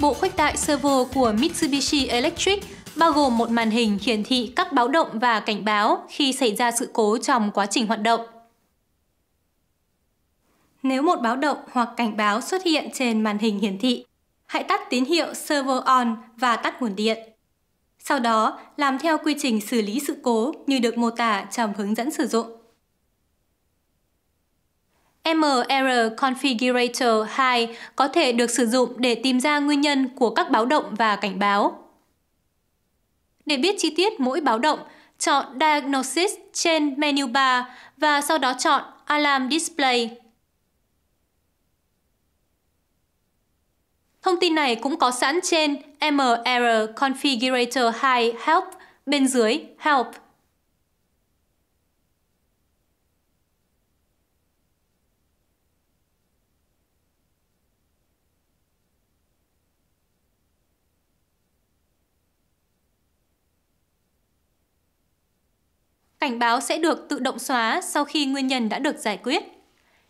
bộ khuếch đại servo của Mitsubishi Electric bao gồm một màn hình hiển thị các báo động và cảnh báo khi xảy ra sự cố trong quá trình hoạt động. Nếu một báo động hoặc cảnh báo xuất hiện trên màn hình hiển thị, hãy tắt tín hiệu servo on và tắt nguồn điện. Sau đó, làm theo quy trình xử lý sự cố như được mô tả trong hướng dẫn sử dụng. MR Configurator 2 có thể được sử dụng để tìm ra nguyên nhân của các báo động và cảnh báo. Để biết chi tiết mỗi báo động, chọn Diagnosis trên menu bar và sau đó chọn Alarm Display. Thông tin này cũng có sẵn trên MR Configurator 2 Help bên dưới Help. cảnh báo sẽ được tự động xóa sau khi nguyên nhân đã được giải quyết.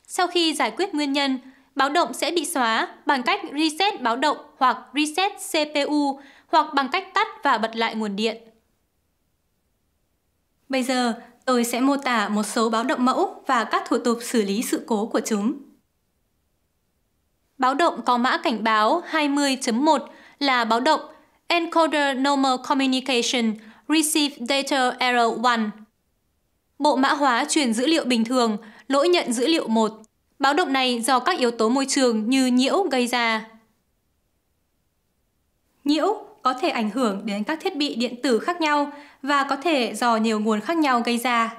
Sau khi giải quyết nguyên nhân, báo động sẽ bị xóa bằng cách reset báo động hoặc reset CPU hoặc bằng cách tắt và bật lại nguồn điện. Bây giờ, tôi sẽ mô tả một số báo động mẫu và các thủ tục xử lý sự cố của chúng. Báo động có mã cảnh báo 20.1 là báo động Encoder Normal Communication Receive Data Error 1 Bộ mã hóa truyền dữ liệu bình thường, lỗi nhận dữ liệu một. Báo động này do các yếu tố môi trường như nhiễu gây ra. Nhiễu có thể ảnh hưởng đến các thiết bị điện tử khác nhau và có thể do nhiều nguồn khác nhau gây ra.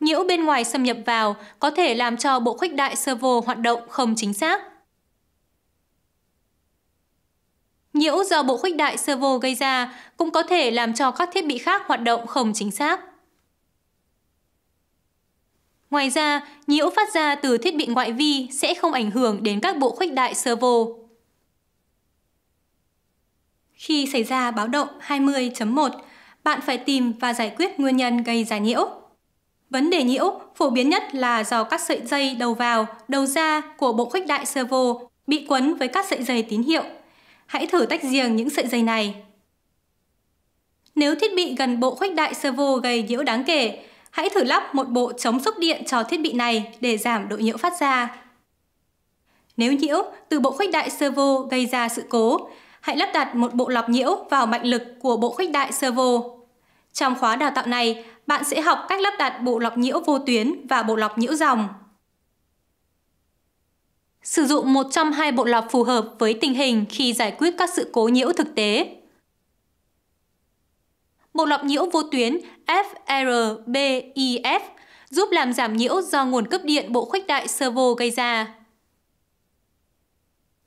Nhiễu bên ngoài xâm nhập vào có thể làm cho bộ khuếch đại servo hoạt động không chính xác. nhiễu do bộ khuếch đại servo gây ra cũng có thể làm cho các thiết bị khác hoạt động không chính xác. Ngoài ra, nhiễu phát ra từ thiết bị ngoại vi sẽ không ảnh hưởng đến các bộ khuếch đại servo. Khi xảy ra báo động 20.1, bạn phải tìm và giải quyết nguyên nhân gây ra nhiễu. Vấn đề nhiễu phổ biến nhất là do các sợi dây đầu vào, đầu ra của bộ khuếch đại servo bị quấn với các sợi dây tín hiệu hãy thử tách riêng những sợi dây này. Nếu thiết bị gần bộ khuếch đại servo gây nhiễu đáng kể, hãy thử lắp một bộ chống sốc điện cho thiết bị này để giảm độ nhiễu phát ra. Nếu nhiễu từ bộ khuếch đại servo gây ra sự cố, hãy lắp đặt một bộ lọc nhiễu vào mạch lực của bộ khuếch đại servo. Trong khóa đào tạo này, bạn sẽ học cách lắp đặt bộ lọc nhiễu vô tuyến và bộ lọc nhiễu dòng. Sử dụng một trong hai bộ lọc phù hợp với tình hình khi giải quyết các sự cố nhiễu thực tế. Bộ lọc nhiễu vô tuyến FRBIF giúp làm giảm nhiễu do nguồn cấp điện bộ khuếch đại servo gây ra.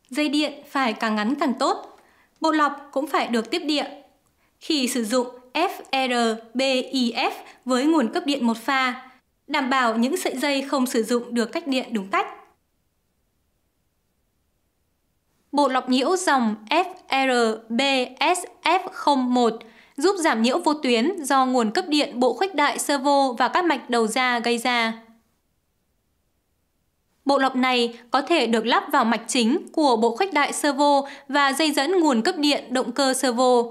Dây điện phải càng ngắn càng tốt. Bộ lọc cũng phải được tiếp điện. Khi sử dụng FRBIF với nguồn cấp điện một pha, đảm bảo những sợi dây không sử dụng được cách điện đúng cách. bộ lọc nhiễu dòng FRBSF01 giúp giảm nhiễu vô tuyến do nguồn cấp điện bộ khuếch đại servo và các mạch đầu ra gây ra. Bộ lọc này có thể được lắp vào mạch chính của bộ khuếch đại servo và dây dẫn nguồn cấp điện động cơ servo.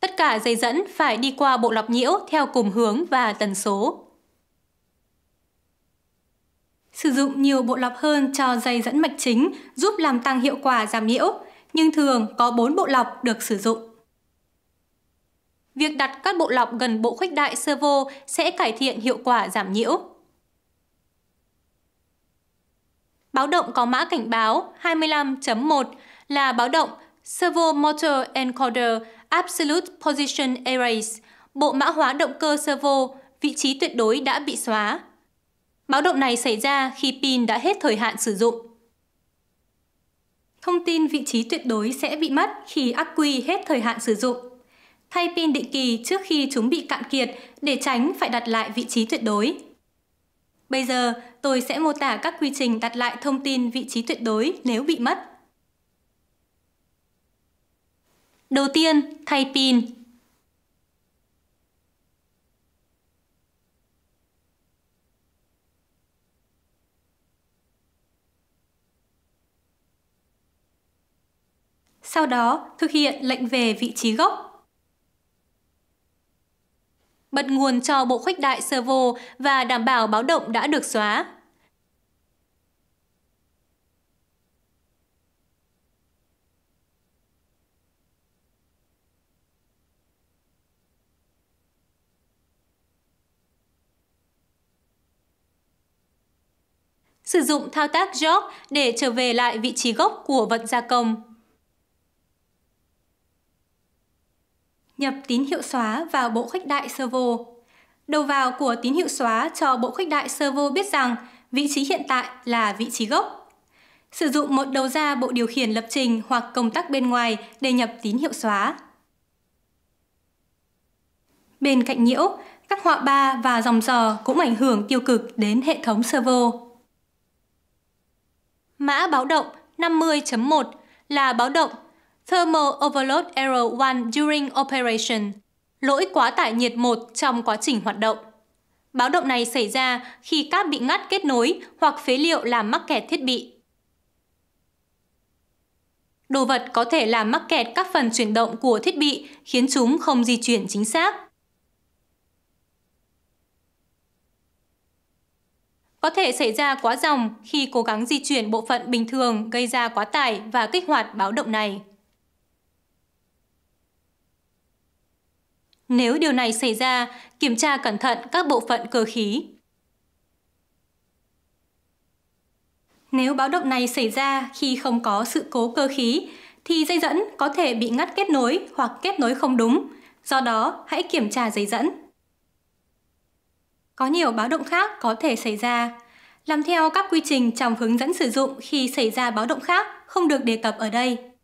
Tất cả dây dẫn phải đi qua bộ lọc nhiễu theo cùng hướng và tần số. Sử dụng nhiều bộ lọc hơn cho dây dẫn mạch chính giúp làm tăng hiệu quả giảm nhiễu, nhưng thường có 4 bộ lọc được sử dụng. Việc đặt các bộ lọc gần bộ khuếch đại servo sẽ cải thiện hiệu quả giảm nhiễu. Báo động có mã cảnh báo 25.1 là báo động Servo Motor Encoder Absolute Position Erase, bộ mã hóa động cơ servo, vị trí tuyệt đối đã bị xóa. Báo động này xảy ra khi pin đã hết thời hạn sử dụng. Thông tin vị trí tuyệt đối sẽ bị mất khi ắc quy hết thời hạn sử dụng. Thay pin định kỳ trước khi chúng bị cạn kiệt để tránh phải đặt lại vị trí tuyệt đối. Bây giờ, tôi sẽ mô tả các quy trình đặt lại thông tin vị trí tuyệt đối nếu bị mất. Đầu tiên, thay pin. sau đó thực hiện lệnh về vị trí gốc. Bật nguồn cho bộ khuếch đại servo và đảm bảo báo động đã được xóa. Sử dụng thao tác jog để trở về lại vị trí gốc của vật gia công. nhập tín hiệu xóa vào bộ khuếch đại servo. Đầu vào của tín hiệu xóa cho bộ khuếch đại servo biết rằng vị trí hiện tại là vị trí gốc. Sử dụng một đầu ra bộ điều khiển lập trình hoặc công tắc bên ngoài để nhập tín hiệu xóa. Bên cạnh nhiễu, các họa ba và dòng dò cũng ảnh hưởng tiêu cực đến hệ thống servo. Mã báo động 50.1 là báo động Thermal Overload Error 1 during operation, lỗi quá tải nhiệt 1 trong quá trình hoạt động. Báo động này xảy ra khi cáp bị ngắt kết nối hoặc phế liệu làm mắc kẹt thiết bị. Đồ vật có thể làm mắc kẹt các phần chuyển động của thiết bị khiến chúng không di chuyển chính xác. Có thể xảy ra quá dòng khi cố gắng di chuyển bộ phận bình thường gây ra quá tải và kích hoạt báo động này. Nếu điều này xảy ra, kiểm tra cẩn thận các bộ phận cơ khí. Nếu báo động này xảy ra khi không có sự cố cơ khí, thì dây dẫn có thể bị ngắt kết nối hoặc kết nối không đúng, do đó hãy kiểm tra dây dẫn. Có nhiều báo động khác có thể xảy ra. Làm theo các quy trình trong hướng dẫn sử dụng khi xảy ra báo động khác không được đề cập ở đây.